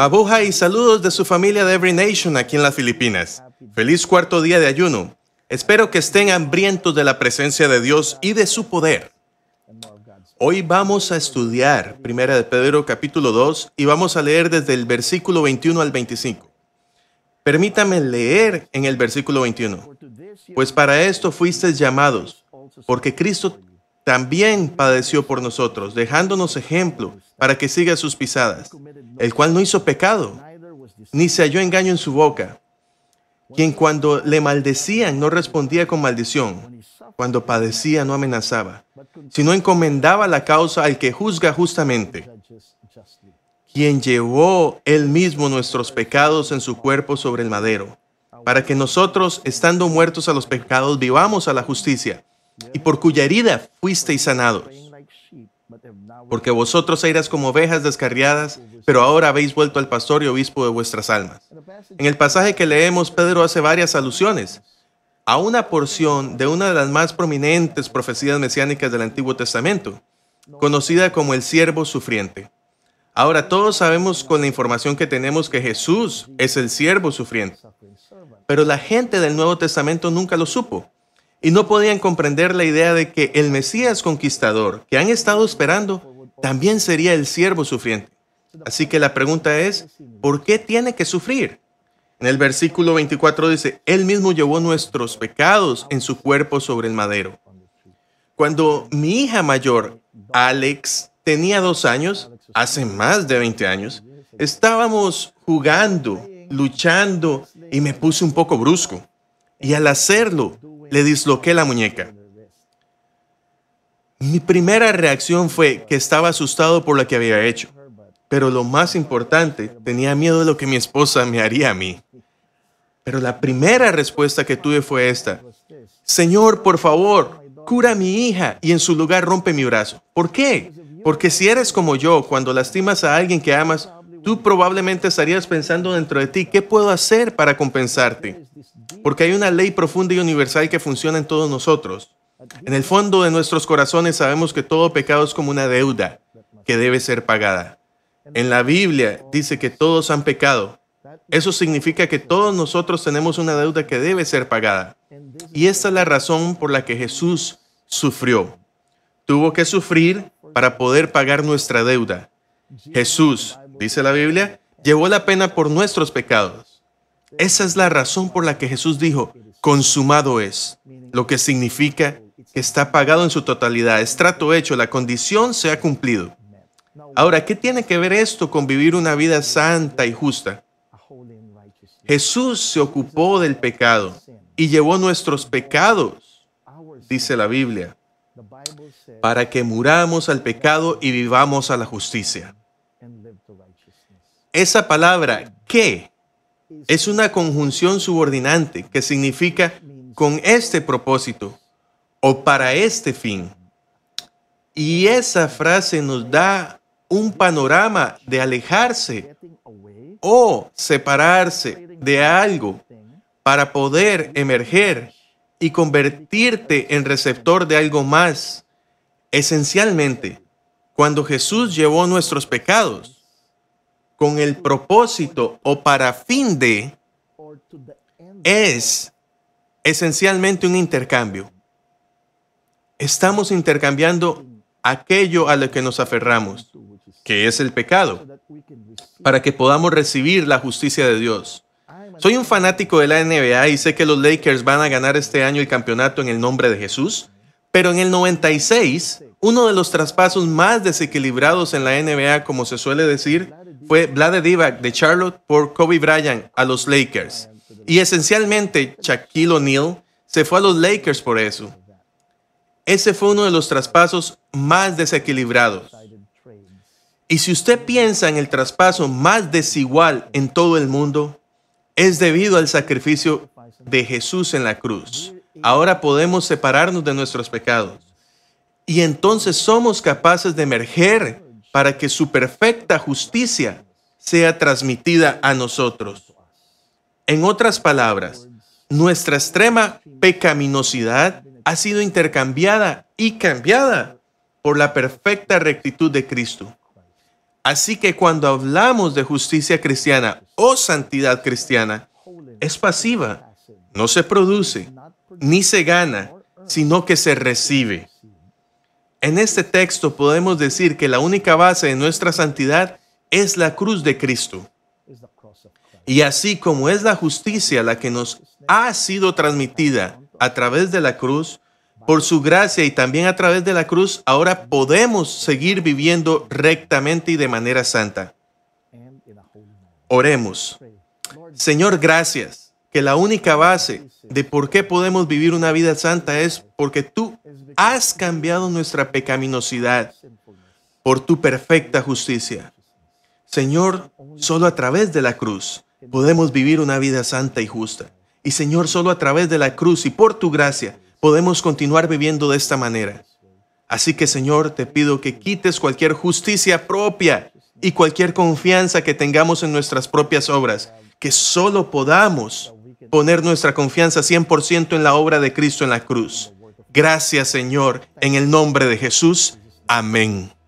Mabuja y saludos de su familia de Every Nation aquí en las Filipinas. Feliz cuarto día de ayuno. Espero que estén hambrientos de la presencia de Dios y de su poder. Hoy vamos a estudiar 1 de Pedro capítulo 2 y vamos a leer desde el versículo 21 al 25. Permítame leer en el versículo 21. Pues para esto fuisteis llamados, porque Cristo también padeció por nosotros, dejándonos ejemplo para que siga sus pisadas, el cual no hizo pecado, ni se halló engaño en su boca, quien cuando le maldecían no respondía con maldición, cuando padecía no amenazaba, sino encomendaba la causa al que juzga justamente, quien llevó él mismo nuestros pecados en su cuerpo sobre el madero, para que nosotros, estando muertos a los pecados, vivamos a la justicia y por cuya herida fuisteis sanados. Porque vosotros eras como ovejas descarriadas, pero ahora habéis vuelto al pastor y obispo de vuestras almas. En el pasaje que leemos, Pedro hace varias alusiones a una porción de una de las más prominentes profecías mesiánicas del Antiguo Testamento, conocida como el siervo sufriente. Ahora todos sabemos con la información que tenemos que Jesús es el siervo sufriente, pero la gente del Nuevo Testamento nunca lo supo y no podían comprender la idea de que el Mesías conquistador que han estado esperando también sería el siervo sufriente. Así que la pregunta es, ¿por qué tiene que sufrir? En el versículo 24 dice, Él mismo llevó nuestros pecados en su cuerpo sobre el madero. Cuando mi hija mayor, Alex, tenía dos años, hace más de 20 años, estábamos jugando, luchando y me puse un poco brusco. Y al hacerlo, le disloqué la muñeca. Mi primera reacción fue que estaba asustado por lo que había hecho, pero lo más importante, tenía miedo de lo que mi esposa me haría a mí. Pero la primera respuesta que tuve fue esta, Señor, por favor, cura a mi hija y en su lugar rompe mi brazo. ¿Por qué? Porque si eres como yo, cuando lastimas a alguien que amas, tú probablemente estarías pensando dentro de ti, ¿qué puedo hacer para compensarte? Porque hay una ley profunda y universal que funciona en todos nosotros. En el fondo de nuestros corazones sabemos que todo pecado es como una deuda que debe ser pagada. En la Biblia dice que todos han pecado. Eso significa que todos nosotros tenemos una deuda que debe ser pagada. Y esta es la razón por la que Jesús sufrió. Tuvo que sufrir para poder pagar nuestra deuda. Jesús, dice la Biblia, llevó la pena por nuestros pecados. Esa es la razón por la que Jesús dijo, consumado es, lo que significa que está pagado en su totalidad, es trato hecho, la condición se ha cumplido. Ahora, ¿qué tiene que ver esto con vivir una vida santa y justa? Jesús se ocupó del pecado y llevó nuestros pecados, dice la Biblia, para que muramos al pecado y vivamos a la justicia. Esa palabra que es una conjunción subordinante que significa con este propósito o para este fin. Y esa frase nos da un panorama de alejarse o separarse de algo para poder emerger y convertirte en receptor de algo más. Esencialmente, cuando Jesús llevó nuestros pecados, con el propósito o para fin de es esencialmente un intercambio. Estamos intercambiando aquello a lo que nos aferramos, que es el pecado, para que podamos recibir la justicia de Dios. Soy un fanático de la NBA y sé que los Lakers van a ganar este año el campeonato en el nombre de Jesús, pero en el 96, uno de los traspasos más desequilibrados en la NBA, como se suele decir, fue Vlade Divac de Charlotte por Kobe Bryant a los Lakers. Y esencialmente Shaquille O'Neal se fue a los Lakers por eso. Ese fue uno de los traspasos más desequilibrados. Y si usted piensa en el traspaso más desigual en todo el mundo, es debido al sacrificio de Jesús en la cruz. Ahora podemos separarnos de nuestros pecados. Y entonces somos capaces de emerger para que su perfecta justicia sea transmitida a nosotros. En otras palabras, nuestra extrema pecaminosidad ha sido intercambiada y cambiada por la perfecta rectitud de Cristo. Así que cuando hablamos de justicia cristiana o santidad cristiana, es pasiva, no se produce, ni se gana, sino que se recibe. En este texto podemos decir que la única base de nuestra santidad es la cruz de Cristo. Y así como es la justicia la que nos ha sido transmitida a través de la cruz, por su gracia y también a través de la cruz, ahora podemos seguir viviendo rectamente y de manera santa. Oremos. Señor, gracias, que la única base de por qué podemos vivir una vida santa es porque tú has cambiado nuestra pecaminosidad por tu perfecta justicia. Señor, solo a través de la cruz podemos vivir una vida santa y justa. Y Señor, solo a través de la cruz y por tu gracia podemos continuar viviendo de esta manera. Así que Señor, te pido que quites cualquier justicia propia y cualquier confianza que tengamos en nuestras propias obras, que solo podamos poner nuestra confianza 100% en la obra de Cristo en la cruz. Gracias Señor, en el nombre de Jesús. Amén.